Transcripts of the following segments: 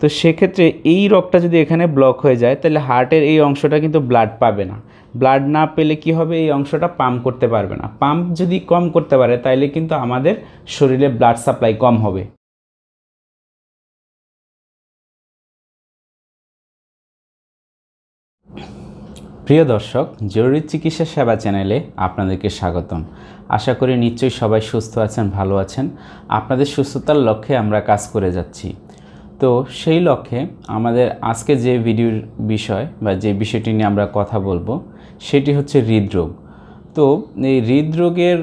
তো সেক্ষেত্রে এই রোগটা যদি এখানে ব্লক হয়ে যায় তাহলে হার্টের এই অংশটা কিন্তু ব্লাড পাবে না ব্লাড না পেলে কি হবে এই অংশটা পাম্প করতে পারবে না পাম্প যদি কম করতে পারে তাইলে কিন্তু আমাদের শরীরে ব্লাড সাপ্লাই কম হবে প্রিয় দর্শক জরুরি চিকিৎসা সেবা চ্যানেলে আপনাদেরকে স্বাগতম আশা করি নিশ্চয়ই সবাই সুস্থ আছেন ভালো আছেন আপনাদের সুস্থতার লক্ষ্যে আমরা কাজ করে যাচ্ছি তো সেই লক্ষ্যে আমাদের আজকে যে ভিডিওর বিষয় বা যে বিষয়টি নিয়ে আমরা কথা বলবো সেটি হচ্ছে হৃদরোগ তো এই হৃদরোগের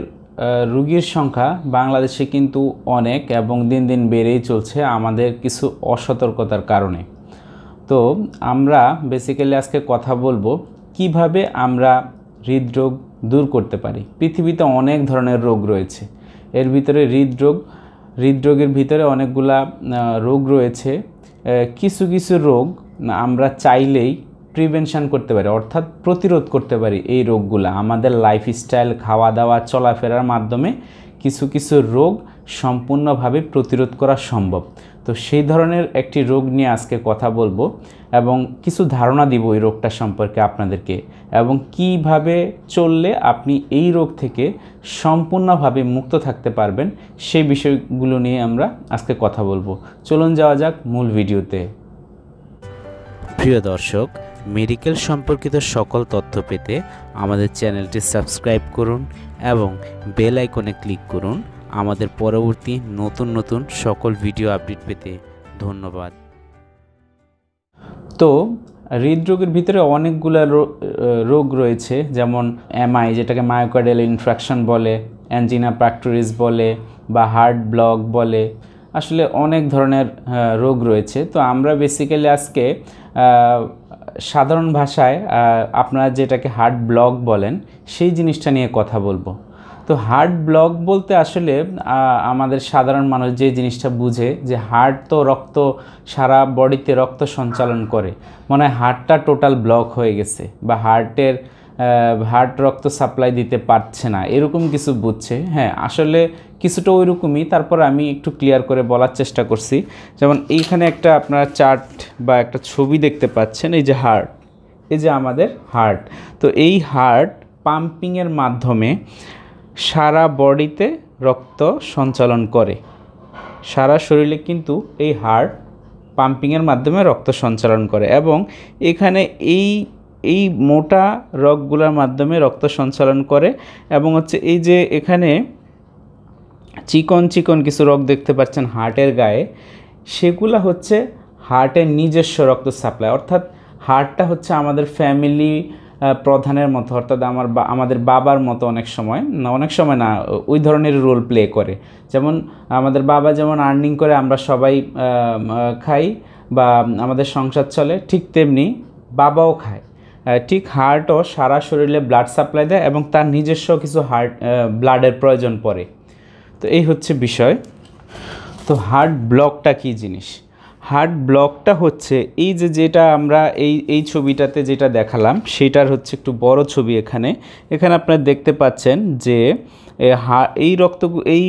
রুগীর সংখ্যা বাংলাদেশে কিন্তু অনেক এবং দিন দিন বেড়েই চলছে আমাদের কিছু অসতর্কতার কারণে তো আমরা বেসিক্যালি আজকে কথা বলবো কিভাবে আমরা হৃদরোগ দূর করতে পারি পৃথিবীতে অনেক ধরনের রোগ রয়েছে এর ভিতরে হৃদরোগ হৃদরোগের ভিতরে অনেকগুলা রোগ রয়েছে কিছু কিছু রোগ আমরা চাইলেই প্রিভেনশান করতে পারি অর্থাৎ প্রতিরোধ করতে পারি এই রোগগুলো আমাদের লাইফস্টাইল খাওয়া দাওয়া চলাফেরার মাধ্যমে কিছু কিছু রোগ সম্পূর্ণভাবে প্রতিরোধ করা সম্ভব তো সেই ধরনের একটি রোগ নিয়ে আজকে কথা বলবো এবং কিছু ধারণা দিব এই রোগটা সম্পর্কে আপনাদেরকে এবং কিভাবে চললে আপনি এই রোগ থেকে সম্পূর্ণভাবে মুক্ত থাকতে পারবেন সেই বিষয়গুলো নিয়ে আমরা আজকে কথা বলবো চলুন যাওয়া যাক মূল ভিডিওতে প্রিয় দর্শক মেডিকেল সম্পর্কিত সকল তথ্য পেতে আমাদের চ্যানেলটি সাবস্ক্রাইব করুন এবং বেল আইকনে ক্লিক করুন আমাদের পরবর্তী নতুন নতুন সকল ভিডিও আপডেট পেতে ধন্যবাদ তো হৃদরোগের ভিতরে অনেকগুলো রোগ রয়েছে যেমন এমআই যেটাকে মায়োকার্ডিয়াল ইনফ্রাকশন বলে অ্যাঞ্জিনা প্যাক্টোরিস বলে বা হার্ট ব্লক বলে আসলে অনেক ধরনের রোগ রয়েছে তো আমরা বেসিক্যালি আজকে সাধারণ ভাষায় আপনারা যেটাকে হার্ট ব্লক বলেন সেই জিনিসটা নিয়ে কথা বলবো তো হার্ট ব্লক বলতে আসলে আমাদের সাধারণ মানুষ যে জিনিসটা বুঝে যে হার্ট তো রক্ত সারা বডিতে রক্ত সঞ্চালন করে মনে হয় হার্টটা টোটাল ব্লক হয়ে গেছে বা হার্টের হার্ট রক্ত সাপ্লাই দিতে পারছে না এরকম কিছু বুঝছে হ্যাঁ আসলে কিছুটা ওই রকমই তারপর আমি একটু ক্লিয়ার করে বলার চেষ্টা করছি যেমন এইখানে একটা আপনারা চার্ট বা একটা ছবি দেখতে পাচ্ছেন এই যে হার্ট এই যে আমাদের হার্ট তো এই হার্ট পাম্পিংয়ের মাধ্যমে সারা বডিতে রক্ত সঞ্চালন করে সারা শরীরে কিন্তু এই হার্ট পাম্পিংয়ের মাধ্যমে রক্ত সঞ্চালন করে এবং এখানে এই এই মোটা রগগুলোর মাধ্যমে রক্ত সঞ্চালন করে এবং হচ্ছে এই যে এখানে চিকন চিকন কিছু রক দেখতে পাচ্ছেন হার্টের গায়ে সেগুলো হচ্ছে হার্টের নিজস্ব রক্ত সাপ্লাই অর্থাৎ হার্টটা হচ্ছে আমাদের ফ্যামিলি প্রধানের মতো অর্থাৎ আমার আমাদের বাবার মতো অনেক সময় না অনেক সময় না ওই ধরনের রোল প্লে করে যেমন আমাদের বাবা যেমন আর্নিং করে আমরা সবাই খাই বা আমাদের সংসার চলে ঠিক তেমনি বাবাও খায় ঠিক হার্টও সারা শরীরে ব্লাড সাপ্লাই দেয় এবং তার নিজস্ব কিছু হার্ট ব্লাডের প্রয়োজন পড়ে তো এই হচ্ছে বিষয় তো হার্ট ব্লকটা কী জিনিস হার্ট ব্লকটা হচ্ছে এই যে যেটা আমরা এই এই ছবিটাতে যেটা দেখালাম সেটার হচ্ছে একটু বড় ছবি এখানে এখানে আপনারা দেখতে পাচ্ছেন যে এই রক্ত এই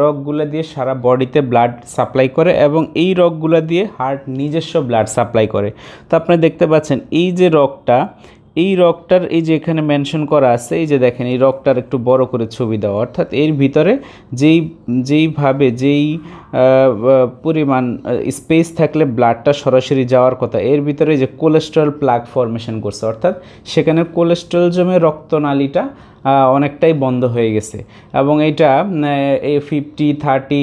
রগগুলো দিয়ে সারা বডিতে ব্লাড সাপ্লাই করে এবং এই রগগুলো দিয়ে হার্ট নিজস্ব ব্লাড সাপ্লাই করে তো আপনারা দেখতে পাচ্ছেন এই যে রগটা এই রকটার এই যে এখানে মেনশন করা আছে এই যে দেখেন এই রকটার একটু বড় করে ছবি দেওয়া অর্থাৎ এর ভিতরে যেই যেইভাবে যেই পরিমাণ স্পেস থাকলে ব্লাডটা সরাসরি যাওয়ার কথা এর ভিতরে যে কোলেস্ট্রল প্লাগ ফরমেশন করছে অর্থাৎ সেখানে কোলেস্ট্রল জমে রক্তনালীটা অনেকটাই বন্ধ হয়ে গেছে এবং এটা এই ফিফটি থার্টি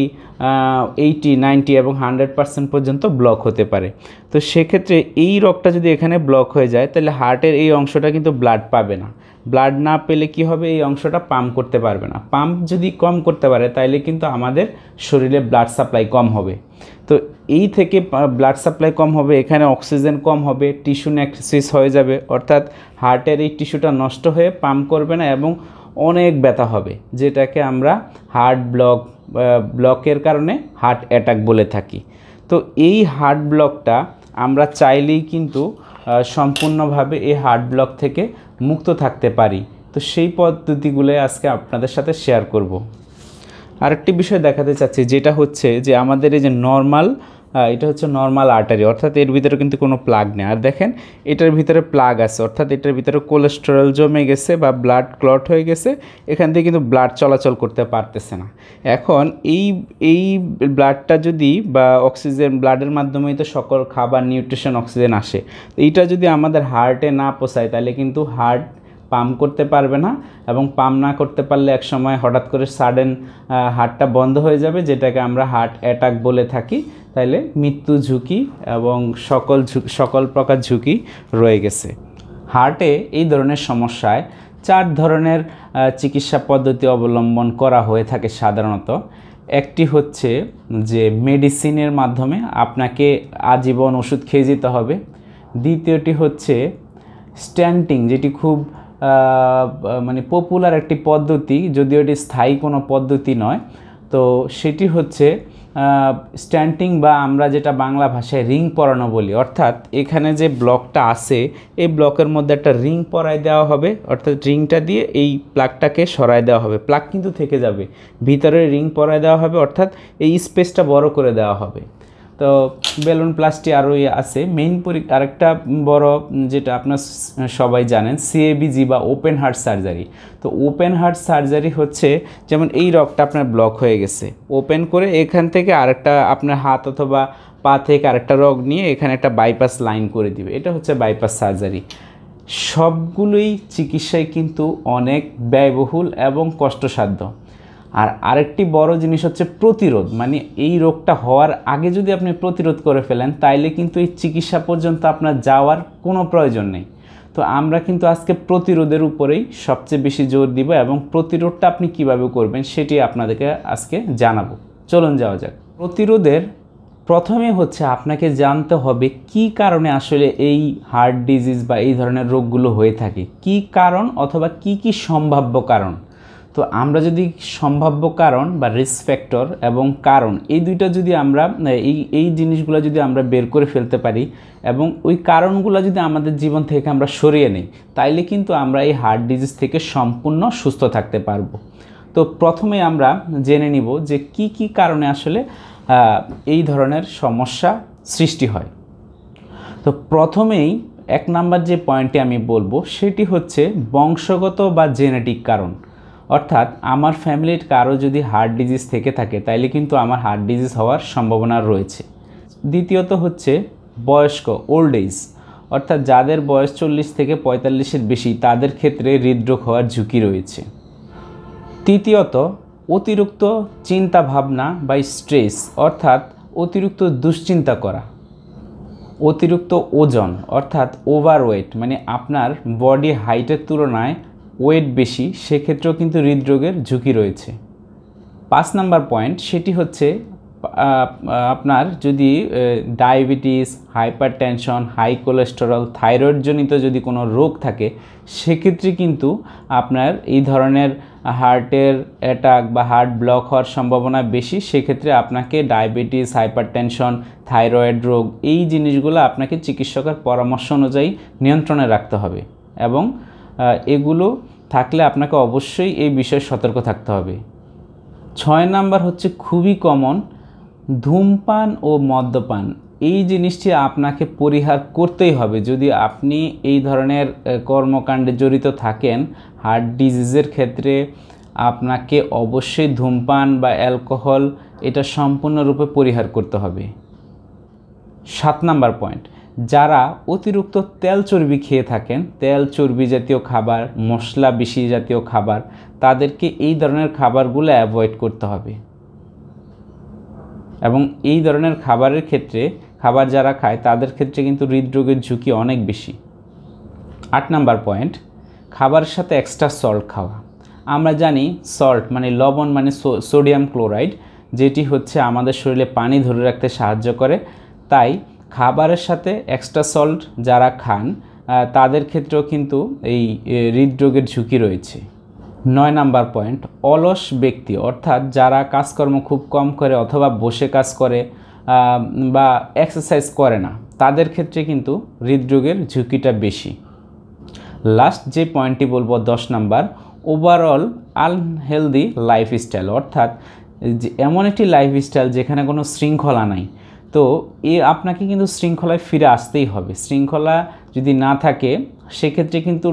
এইটি নাইনটি এবং হান্ড্রেড পার্সেন্ট পর্যন্ত ব্লক হতে পারে তো সেক্ষেত্রে এই রগটা যদি এখানে ব্লক হয়ে যায় তাহলে হার্টের এই অংশটা কিন্তু ব্লাড পাবে না ব্লাড না পেলে কি হবে এই অংশটা পাম্প করতে পারবে না পাম্প যদি কম করতে পারে তাইলে কিন্তু আমাদের শরীরে ব্লাড সাপ্লাই কম হবে তো এই থেকে ব্লাড সাপ্লাই কম হবে এখানে অক্সিজেন কম হবে টিস্যু নেক্সিস হয়ে যাবে অর্থাৎ হার্টের এই টিস্যুটা নষ্ট হয়ে পাম্প করবে না এবং অনেক ব্যথা হবে যেটাকে আমরা হার্ট ব্লক ব্লকের কারণে হার্ট অ্যাটাক বলে থাকি তো এই হার্ট ব্লকটা আমরা চাইলেই কিন্তু সম্পূর্ণভাবে এই হার্ট ব্লক থেকে মুক্ত থাকতে পারি তো সেই পদ্ধতিগুলো আজকে আপনাদের সাথে শেয়ার করব আরেকটি বিষয় দেখাতে চাচ্ছি যেটা হচ্ছে যে আমাদের এই যে নর্মাল হ্যাঁ, এটা হচ্ছে নর্মাল আর্টারি অর্থাৎ এর ভিতরে কিন্তু কোনো প্লাগ নেই আর দেখেন এটার ভিতরে প্লাগ আছে অর্থাৎ এটার ভিতরে কোলেস্টেরল জমে গেছে বা ব্লাড ক্লট হয়ে গেছে এখান থেকে কিন্তু ব্লাড চলাচল করতে পারতেছে না এখন এই এই ব্লাডটা যদি বা অক্সিজেন ব্লাডের মাধ্যমেই তো সকল খাবার নিউট্রিশন অক্সিজেন আসে এইটা যদি আমাদের হার্টে না পোষায় তাহলে কিন্তু হার্ট পাম্প করতে পারবে না এবং পাম্প না করতে পারলে এক সময় হঠাৎ করে সাডেন হার্টটা বন্ধ হয়ে যাবে যেটাকে আমরা হার্ট অ্যাটাক বলে থাকি তাইলে মৃত্যু ঝুঁকি এবং সকল সকল প্রকার ঝুঁকি রয়ে গেছে হার্টে এই ধরনের সমস্যায় চার ধরনের চিকিৎসা পদ্ধতি অবলম্বন করা হয়ে থাকে সাধারণত একটি হচ্ছে যে মেডিসিনের মাধ্যমে আপনাকে আজীবন ওষুধ খেয়ে যেতে হবে দ্বিতীয়টি হচ্ছে স্ট্যান্টিং যেটি খুব মানে পপুলার একটি পদ্ধতি যদিও এটি স্থায়ী কোনো পদ্ধতি নয় তো সেটি হচ্ছে স্ট্যান্টিং বা আমরা যেটা বাংলা ভাষায় রিং পরানো বলি অর্থাৎ এখানে যে ব্লকটা আছে এই ব্লকের মধ্যে একটা রিং পরাই দেওয়া হবে অর্থাৎ রিংটা দিয়ে এই প্লাগটাকে সরাই দেওয়া হবে প্লাগ কিন্তু থেকে যাবে ভিতরে রিং পরাই দেওয়া হবে অর্থাৎ এই স্পেসটা বড় করে দেওয়া হবে তো বেলুন প্লাসটি আরোই ইয়ে আছে মেইন পরি আরেকটা বড় যেটা আপনার সবাই জানেন সিএবিজি বা ওপেন হার্ট সার্জারি তো ওপেন হার্ট সার্জারি হচ্ছে যেমন এই রগটা আপনার ব্লক হয়ে গেছে ওপেন করে এখান থেকে আরেকটা আপনার হাত অথবা পা থেকে আরেকটা রগ নিয়ে এখানে একটা বাইপাস লাইন করে দিবে এটা হচ্ছে বাইপাস সার্জারি সবগুলোই চিকিৎসায় কিন্তু অনেক ব্যয়বহুল এবং কষ্টসাধ্য আর আরেকটি বড় জিনিস হচ্ছে প্রতিরোধ মানে এই রোগটা হওয়ার আগে যদি আপনি প্রতিরোধ করে ফেলেন তাইলে কিন্তু এই চিকিৎসা পর্যন্ত আপনার যাওয়ার কোনো প্রয়োজন নেই তো আমরা কিন্তু আজকে প্রতিরোধের উপরেই সবচেয়ে বেশি জোর দিব এবং প্রতিরোধটা আপনি কিভাবে করবেন সেটি আপনাদেরকে আজকে জানাবো চলুন যাওয়া যাক প্রতিরোধের প্রথমে হচ্ছে আপনাকে জানতে হবে কি কারণে আসলে এই হার্ট ডিজিজ বা এই ধরনের রোগগুলো হয়ে থাকে কি কারণ অথবা কি কি সম্ভাব্য কারণ তো আমরা যদি সম্ভাব্য কারণ বা রিস্ক ফ্যাক্টর এবং কারণ এই দুইটা যদি আমরা এই এই জিনিসগুলো যদি আমরা বের করে ফেলতে পারি এবং ওই কারণগুলো যদি আমাদের জীবন থেকে আমরা সরিয়ে নিই তাইলে কিন্তু আমরা এই হার্ট ডিজিজ থেকে সম্পূর্ণ সুস্থ থাকতে পারবো তো প্রথমে আমরা জেনে নিব যে কি কি কারণে আসলে এই ধরনের সমস্যা সৃষ্টি হয় তো প্রথমেই এক নাম্বার যে পয়েন্টটি আমি বলবো সেটি হচ্ছে বংশগত বা জেনেটিক কারণ অর্থাৎ আমার ফ্যামিলির কারো যদি হার্ট ডিজিজ থেকে থাকে তাইলে কিন্তু আমার হার্ট ডিজিজ হওয়ার সম্ভাবনা রয়েছে দ্বিতীয়ত হচ্ছে বয়স্ক ওল্ড এজ অর্থাৎ যাদের বয়স চল্লিশ থেকে পঁয়তাল্লিশের বেশি তাদের ক্ষেত্রে হৃদরোগ হওয়ার ঝুঁকি রয়েছে তৃতীয়ত অতিরিক্ত চিন্তা ভাবনা বা স্ট্রেস অর্থাৎ অতিরিক্ত দুশ্চিন্তা করা অতিরিক্ত ওজন অর্থাৎ ওভারওয়েট মানে আপনার বডি হাইটের তুলনায় ওয়েট বেশি সেক্ষেত্রেও কিন্তু হৃদরোগের ঝুঁকি রয়েছে পাঁচ নাম্বার পয়েন্ট সেটি হচ্ছে আপনার যদি diabetes hypertension high cholesterol থাইরয়েডজনিত যদি কোনো রোগ থাকে সেক্ষেত্রে কিন্তু আপনার এই ধরনের হার্টের অ্যাটাক বা হার্ট ব্লক হওয়ার সম্ভাবনা বেশি সেক্ষেত্রে আপনাকে ডায়াবেটিস হাইপার টেনশন থাইরয়েড রোগ এই জিনিসগুলো আপনাকে চিকিৎসকের পরামর্শ অনুযায়ী নিয়ন্ত্রণে রাখতে হবে এবং এগুলো থাকলে আপনাকে অবশ্যই এই বিষয়ে সতর্ক থাকতে হবে ছয় নাম্বার হচ্ছে খুবই কমন ধূমপান ও মদ্যপান এই জিনিসটি আপনাকে পরিহার করতেই হবে যদি আপনি এই ধরনের কর্মকাণ্ডে জড়িত থাকেন হার্ট ডিজিজের ক্ষেত্রে আপনাকে অবশ্যই ধূমপান বা অ্যালকোহল এটা সম্পূর্ণরূপে পরিহার করতে হবে সাত নাম্বার পয়েন্ট যারা অতিরিক্ত তেল চর্বি খেয়ে থাকেন তেল চর্বি জাতীয় খাবার মশলা বেশি জাতীয় খাবার তাদেরকে এই ধরনের খাবারগুলো অ্যাভয়েড করতে হবে এবং এই ধরনের খাবারের ক্ষেত্রে খাবার যারা খায় তাদের ক্ষেত্রে কিন্তু হৃদরোগের ঝুঁকি অনেক বেশি আট নাম্বার পয়েন্ট খাবারের সাথে এক্সট্রা সল্ট খাওয়া আমরা জানি সল্ট মানে লবণ মানে সোডিয়াম ক্লোরাইড যেটি হচ্ছে আমাদের শরীরে পানি ধরে রাখতে সাহায্য করে তাই খাবারের সাথে এক্সট্রা সল্ট যারা খান তাদের ক্ষেত্রেও কিন্তু এই হৃদরোগের ঝুঁকি রয়েছে নয় নাম্বার পয়েন্ট অলস ব্যক্তি অর্থাৎ যারা কাজকর্ম খুব কম করে অথবা বসে কাজ করে বা এক্সারসাইজ করে না তাদের ক্ষেত্রে কিন্তু হৃদরোগের ঝুঁকিটা বেশি লাস্ট যে পয়েন্টটি বলবো দশ নাম্বার ওভারঅল আনহেলদি লাইফস্টাইল অর্থাৎ এমন একটি লাইফস্টাইল যেখানে কোনো শৃঙ্খলা নাই তো এ আপনাকে কিন্তু শৃঙ্খলায় ফিরে আসতেই হবে শৃঙ্খলা যদি না থাকে সেক্ষেত্রে কিন্তু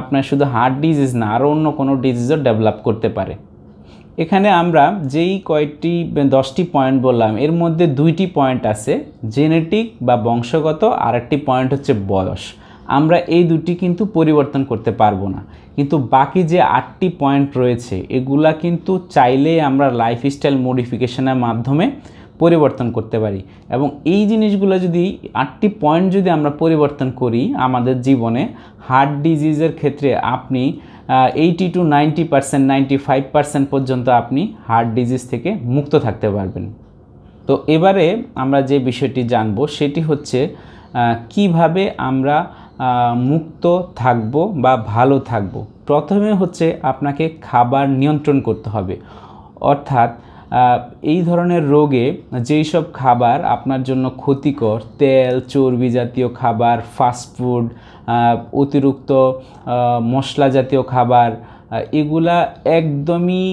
আপনার শুধু হার্ট ডিজিজ না আরও অন্য কোনো ডিজিজও ডেভেলপ করতে পারে এখানে আমরা যেই কয়েকটি দশটি পয়েন্ট বললাম এর মধ্যে দুইটি পয়েন্ট আছে জেনেটিক বা বংশগত আর একটি পয়েন্ট হচ্ছে বয়স আমরা এই দুটি কিন্তু পরিবর্তন করতে পারবো না কিন্তু বাকি যে আটটি পয়েন্ট রয়েছে এগুলা কিন্তু চাইলে আমরা লাইফস্টাইল মডিফিকেশনের মাধ্যমে পরিবর্তন করতে পারি এবং এই জিনিসগুলো যদি আটটি পয়েন্ট যদি আমরা পরিবর্তন করি আমাদের জীবনে হার্ট ডিজিজের ক্ষেত্রে আপনি eighty to ninety percent ninety five percent পর্যন্ত আপনি হার্ট ডিজিজ থেকে মুক্ত থাকতে পারবেন তো এবারে আমরা যে বিষয়টি জানব সেটি হচ্ছে কিভাবে আমরা মুক্ত থাকব বা ভালো থাকব প্রথমে হচ্ছে আপনাকে খাবার নিয়ন্ত্রণ করতে হবে অর্থাৎ এই ধরনের রোগে যেই সব খাবার আপনার জন্য ক্ষতিকর তেল চর্বি জাতীয় খাবার ফাস্টফুড অতিরিক্ত মশলা জাতীয় খাবার এগুলা একদমই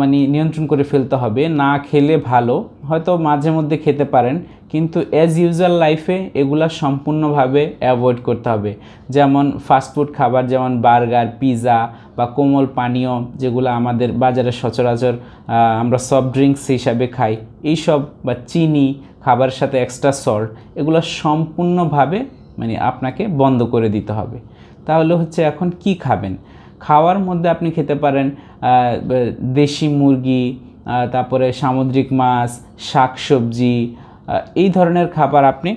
মানে নিয়ন্ত্রণ করে ফেলতে হবে না খেলে ভালো হয়তো মাঝে মধ্যে খেতে পারেন কিন্তু অ্যাজ ইউজার লাইফে এগুলা সম্পূর্ণভাবে অ্যাভয়েড করতে হবে যেমন ফাস্টফুড খাবার যেমন বার্গার পিৎজা বা কোমল পানীয় যেগুলো আমাদের বাজারে সচরাচর আমরা সফট ড্রিঙ্কস হিসাবে খাই এইসব বা চিনি খাবারের সাথে এক্সট্রা সল্ট এগুলো সম্পূর্ণভাবে মানে আপনাকে বন্ধ করে দিতে হবে তাহলে হচ্ছে এখন কি খাবেন খাওয়ার মধ্যে আপনি খেতে পারেন দেশি মুরগি তারপরে সামুদ্রিক মাছ শাকসবজি এই ধরনের খাবার আপনি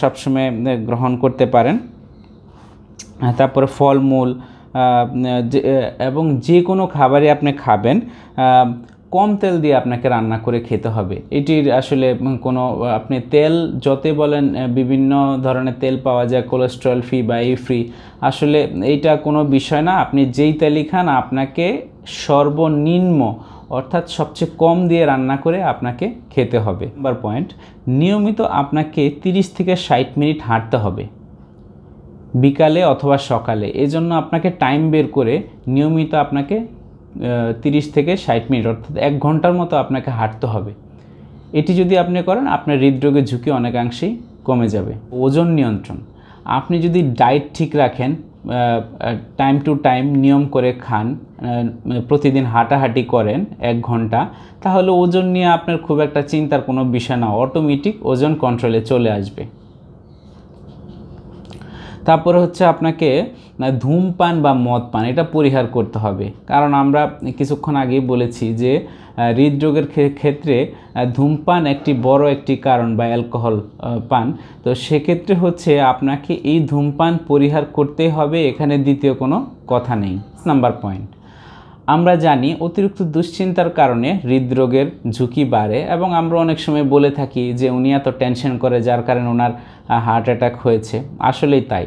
সবসময় গ্রহণ করতে পারেন তারপরে ফলমূল এবং যে কোনো খাবারই আপনি খাবেন কম তেল দিয়ে আপনাকে রান্না করে খেতে হবে এটির আসলে কোনো আপনি তেল যতে বলেন বিভিন্ন ধরনের তেল পাওয়া যায় কোলেস্ট্রল ফ্রি বা এই ফ্রি আসলে এইটা কোনো বিষয় না আপনি যেই তেলই খান আপনাকে সর্বনিম্ন অর্থাৎ সবচেয়ে কম দিয়ে রান্না করে আপনাকে খেতে হবে নাম্বার পয়েন্ট নিয়মিত আপনাকে 30 থেকে ষাট মিনিট হাঁটতে হবে বিকালে অথবা সকালে এজন্য আপনাকে টাইম বের করে নিয়মিত আপনাকে তিরিশ থেকে ষাট মিনিট অর্থাৎ এক ঘন্টার মতো আপনাকে হাঁটতে হবে এটি যদি আপনি করেন আপনার হৃদরোগের ঝুঁকি অনেকাংশেই কমে যাবে ওজন নিয়ন্ত্রণ আপনি যদি ডায়েট ঠিক রাখেন টাইম টু টাইম নিয়ম করে খান প্রতিদিন হাঁটাহাঁটি করেন এক ঘন্টা তাহলে ওজন নিয়ে আপনার খুব একটা চিন্তার কোনো বিষয় না অটোমেটিক ওজন কন্ট্রোলে চলে আসবে তারপরে হচ্ছে আপনাকে না ধূমপান বা মদ পান এটা পরিহার করতে হবে কারণ আমরা কিছুক্ষণ আগেই বলেছি যে হৃদরোগের ক্ষেত্রে ধূমপান একটি বড় একটি কারণ বা অ্যালকোহল পান তো সেক্ষেত্রে হচ্ছে আপনাকে এই ধূমপান পরিহার করতে হবে এখানে দ্বিতীয় কোনো কথা নেই নাম্বার পয়েন্ট আমরা জানি অতিরিক্ত দুশ্চিন্তার কারণে হৃদরোগের ঝুঁকি বাড়ে এবং আমরা অনেক সময় বলে থাকি যে উনি এত টেনশন করে যার কারণে ওনার হার্ট অ্যাটাক হয়েছে আসলেই তাই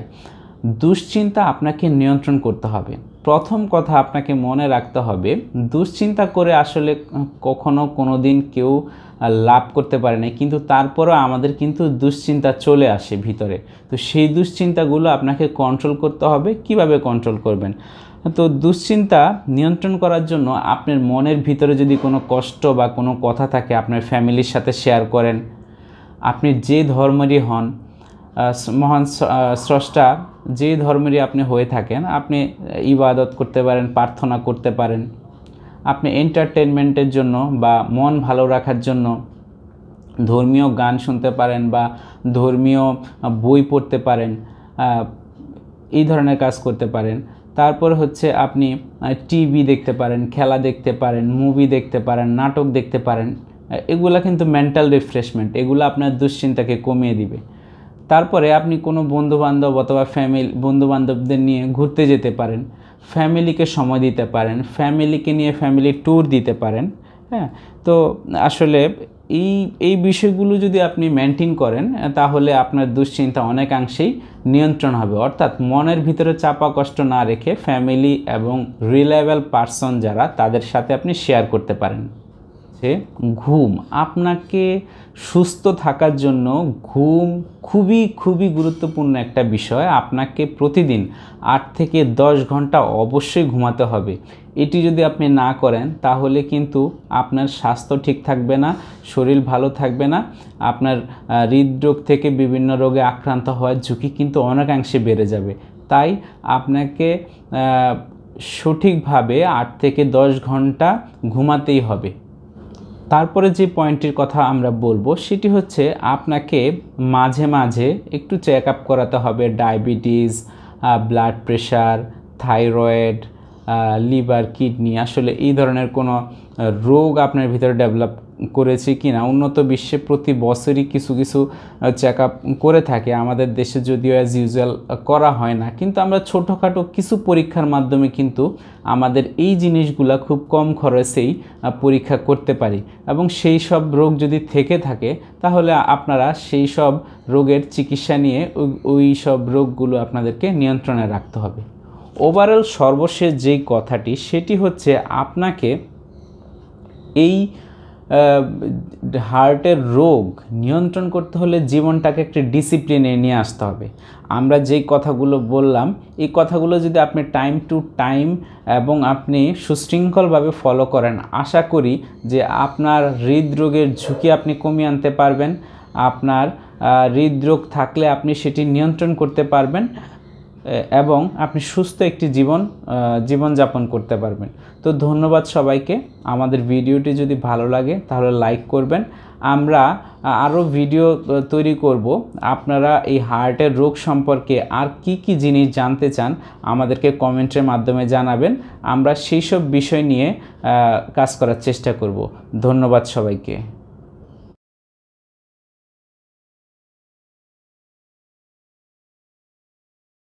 দুশ্চিন্তা আপনাকে নিয়ন্ত্রণ করতে হবে প্রথম কথা আপনাকে মনে রাখতে হবে দুশ্চিন্তা করে আসলে কখনো কোনো দিন কেউ লাভ করতে পারে না কিন্তু তারপরও আমাদের কিন্তু দুশ্চিন্তা চলে আসে ভিতরে তো সেই দুশ্চিন্তাগুলো আপনাকে কন্ট্রোল করতে হবে কিভাবে কন্ট্রোল করবেন তো দুশ্চিন্তা নিয়ন্ত্রণ করার জন্য আপনার মনের ভিতরে যদি কোনো কষ্ট বা কোনো কথা থাকে আপনার ফ্যামিলির সাথে শেয়ার করেন আপনি যে ধর্মেরই হন মহান স্রষ্টা যে ধর্মেরই আপনি হয়ে থাকেন আপনি ইবাদত করতে পারেন প্রার্থনা করতে পারেন আপনি এন্টারটেনমেন্টের জন্য বা মন ভালো রাখার জন্য ধর্মীয় গান শুনতে পারেন বা ধর্মীয় বই পড়তে পারেন এই ধরনের কাজ করতে পারেন তারপর হচ্ছে আপনি টিভি দেখতে পারেন খেলা দেখতে পারেন মুভি দেখতে পারেন নাটক দেখতে পারেন এগুলো কিন্তু মেন্টাল রিফ্রেশমেন্ট এগুলো আপনার দুশ্চিন্তাকে কমিয়ে দিবে তারপরে আপনি কোনো বন্ধুবান্ধব অথবা ফ্যামিলি বন্ধুবান্ধবদের নিয়ে ঘুরতে যেতে পারেন ফ্যামিলিকে সময় দিতে পারেন ফ্যামিলিকে নিয়ে ফ্যামিলি ট্যুর দিতে পারেন হ্যাঁ তো আসলে এই এই বিষয়গুলো যদি আপনি মেনটেন করেন তাহলে আপনার দুশ্চিন্তা অনেকাংশেই নিয়ন্ত্রণ হবে অর্থাৎ মনের ভিতরে চাপা কষ্ট না রেখে ফ্যামিলি এবং রিলায়েবল পার্সন যারা তাদের সাথে আপনি শেয়ার করতে পারেন হচ্ছে ঘুম আপনাকে সুস্থ থাকার জন্য ঘুম খুবই খুবই গুরুত্বপূর্ণ একটা বিষয় আপনাকে প্রতিদিন আট থেকে দশ ঘন্টা অবশ্যই ঘুমাতে হবে এটি যদি আপনি না করেন তাহলে কিন্তু আপনার স্বাস্থ্য ঠিক থাকবে না শরীর ভালো থাকবে না আপনার হৃদরোগ থেকে বিভিন্ন রোগে আক্রান্ত হওয়ার ঝুঁকি কিন্তু অনেকাংশে বেড়ে যাবে তাই আপনাকে সঠিকভাবে আট থেকে দশ ঘন্টা ঘুমাতেই হবে তারপরে যে পয়েন্টটির কথা আমরা বলবো সেটি হচ্ছে আপনাকে মাঝে মাঝে একটু চেক আপ করাতে হবে diabetes blood pressure thyroid liver kidney আসলে এই ধরনের কোনো রোগ আপনার ভিতরে ডেভেলপ করেছি কি না উন্নত বিশ্বে প্রতি বছরই কিছু কিছু চেক করে থাকে আমাদের দেশে যদিও অ্যাজ ইউজুয়াল করা হয় না কিন্তু আমরা ছোটোখাটো কিছু পরীক্ষার মাধ্যমে কিন্তু আমাদের এই জিনিসগুলা খুব কম খরচেই পরীক্ষা করতে পারি এবং সেই সব রোগ যদি থেকে থাকে তাহলে আপনারা সেই সব রোগের চিকিৎসা নিয়ে ওই সব রোগগুলো আপনাদেরকে নিয়ন্ত্রণে রাখতে হবে ওভারঅল সর্বশেষ যেই কথাটি সেটি হচ্ছে আপনাকে এই হার্টের রোগ নিয়ন্ত্রণ করতে হলে জীবনটাকে একটি ডিসিপ্লিনে নিয়ে আসতে হবে আমরা যেই কথাগুলো বললাম এই কথাগুলো যদি আপনি টাইম টু টাইম এবং আপনি সুশৃঙ্খলভাবে ফলো করেন আশা করি যে আপনার হৃদরোগের ঝুঁকি আপনি কমিয়ে আনতে পারবেন আপনার হৃদরোগ থাকলে আপনি সেটি নিয়ন্ত্রণ করতে পারবেন এবং আপনি সুস্থ একটি জীবন জীবনযাপন করতে পারবেন তো ধন্যবাদ সবাইকে আমাদের ভিডিওটি যদি ভালো লাগে তাহলে লাইক করবেন আমরা আরও ভিডিও তৈরি করব আপনারা এই হার্টের রোগ সম্পর্কে আর কি কি জিনিস জানতে চান আমাদেরকে কমেন্টের মাধ্যমে জানাবেন আমরা সেই সব বিষয় নিয়ে কাজ করার চেষ্টা করব ধন্যবাদ সবাইকে